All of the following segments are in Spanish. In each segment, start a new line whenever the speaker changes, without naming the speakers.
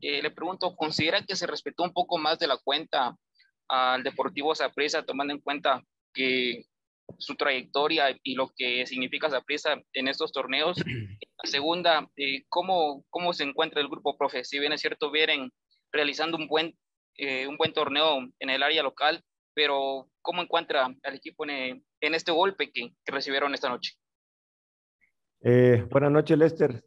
Eh, le pregunto, ¿considera que se respetó un poco más de la cuenta al Deportivo Zaprisa, tomando en cuenta que su trayectoria y lo que significa Zaprisa en estos torneos? La segunda, eh, ¿cómo, ¿cómo se encuentra el grupo, profe? Si bien es cierto, vienen realizando un buen, eh, un buen torneo en el área local, pero ¿cómo encuentra al equipo en, en este golpe que, que, recibieron esta noche?
buenas noches, Lester.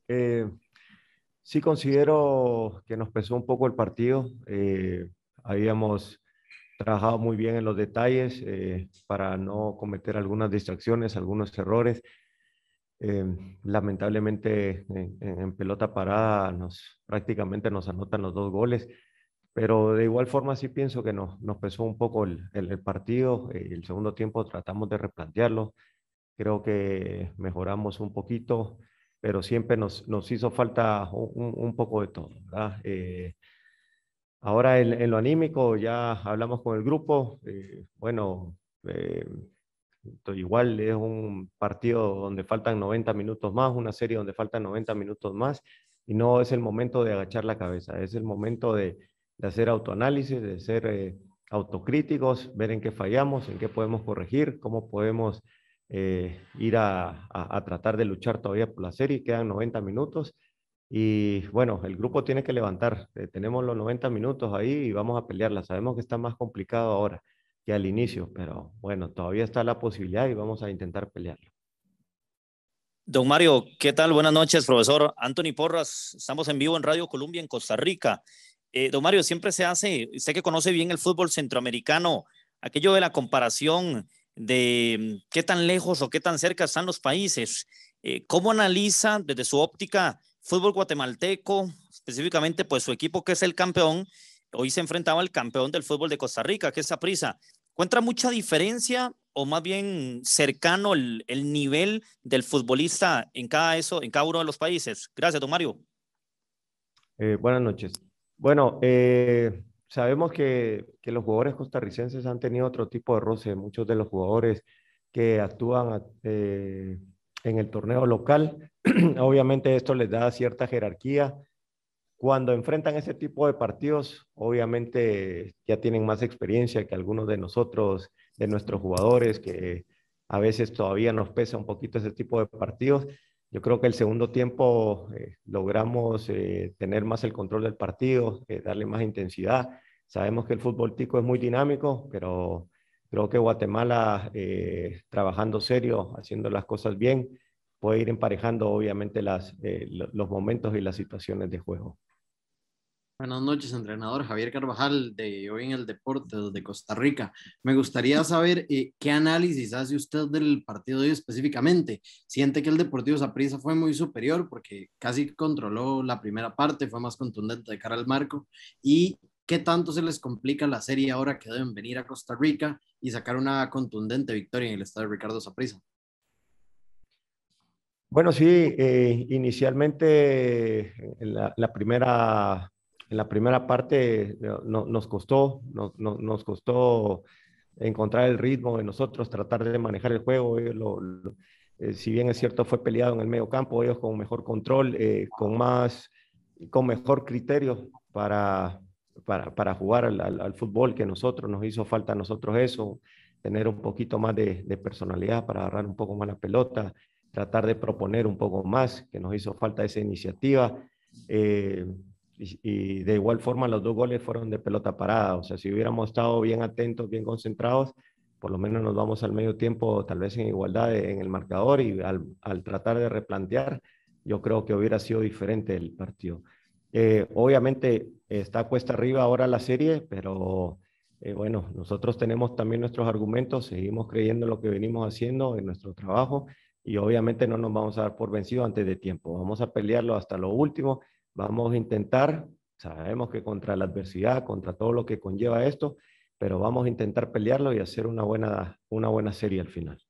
Sí considero que nos pesó un poco el partido. Eh, habíamos trabajado muy bien en los detalles eh, para no cometer algunas distracciones, algunos errores. Em, lamentablemente en, pelota parada nos, prácticamente nos anotan los dos goles, pero de igual forma sí pienso que nos, pesó un poco el, el partido. Eh, el segundo tiempo tratamos de replantearlo. Creo que mejoramos un poquito pero siempre nos, nos hizo falta un, poco de todo. Eh, ahora en, lo anímico ya hablamos con el grupo, eh, bueno, eh, igual es un partido donde faltan 90 minutos más, una serie donde faltan 90 minutos más, y no es el momento de agachar la cabeza, es el momento de, de hacer autoanálisis, de ser autocríticos, ver en qué fallamos, en qué podemos corregir, cómo podemos eh, ir a, tratar de luchar todavía por la serie, quedan 90 minutos y bueno, el grupo tiene que levantar, eh, tenemos los 90 minutos ahí y vamos a pelearla, sabemos que está más complicado ahora que al inicio, pero bueno, todavía está la posibilidad y vamos a intentar pelearlo
Don Mario, ¿qué tal? Buenas noches, profesor Anthony Porras. Estamos en vivo en Radio Colombia en Costa Rica. Eh, don Mario, siempre se hace, sé que conoce bien el fútbol centroamericano, aquello de la comparación de mm, qué tan lejos o qué tan cerca están los países. Eh, ¿Cómo analiza desde su óptica fútbol guatemalteco, específicamente pues su equipo que es el campeón? Hoy se enfrentaba al campeón del fútbol de Costa Rica, que es prisa ¿Encuentra mucha diferencia o más bien cercano el, nivel del futbolista en cada, eso, en cada uno de los países? Gracias, don Mario.
Eh, buenas noches. Bueno, eh, sabemos que, los jugadores costarricenses han tenido otro tipo de roce. Muchos de los jugadores que actúan eh, en el torneo local, obviamente esto les da cierta jerarquía. Cuando enfrentan ese tipo de partidos, obviamente ya tienen más experiencia que algunos de nosotros, de nuestros jugadores, que a veces todavía nos pesa un poquito ese tipo de partidos. Yo creo que el segundo tiempo eh, logramos eh, tener más el control del partido, eh, darle más intensidad. Sabemos que el fútbol tico es muy dinámico, pero creo que Guatemala, trabajando serio, haciendo las cosas bien, puede ir emparejando obviamente los momentos y las situaciones de juego.
Buenas noches, entrenador Javier Carvajal, de hoy en el deporte de Costa Rica. Me gustaría saber eh, qué análisis hace usted del partido de hoy específicamente. ¿Siente que el Deportivo Saprissa fue muy superior porque casi controló la primera parte, fue más contundente de cara al marco? ¿Y qué tanto se les complica la serie ahora que deben venir a Costa Rica y sacar una contundente victoria en el estadio Ricardo Saprissa?
Bueno, sí, eh, inicialmente eh, la, la primera en la primera parte nos costó, nos costó encontrar el ritmo de nosotros, tratar de manejar el juego. Eh, si bien es cierto, fue peleado en el medio campo, ellos con mejor control, eh, con más, con mejor criterio para, para, jugar al, fútbol que nosotros. Nos hizo falta a nosotros eso, tener un poquito más de, personalidad para agarrar un poco más la pelota, tratar de proponer un poco más, que nos hizo falta esa iniciativa. Eh, y, de igual forma los dos goles fueron de pelota parada. O sea, si hubiéramos estado bien atentos, bien concentrados, por lo menos nos vamos al medio tiempo tal vez en igualdad en el marcador y al, tratar de replantear, yo creo que hubiera sido diferente el partido. Eh, obviamente está cuesta arriba ahora la serie, pero eh, bueno, nosotros tenemos también nuestros argumentos, seguimos creyendo en lo que venimos haciendo, en nuestro trabajo, y obviamente no nos vamos a dar por vencido antes de tiempo. Vamos a pelearlo hasta lo último Vamos a intentar, sabemos que contra la adversidad, contra todo lo que conlleva esto, pero vamos a intentar pelearlo y hacer una buena, serie al final.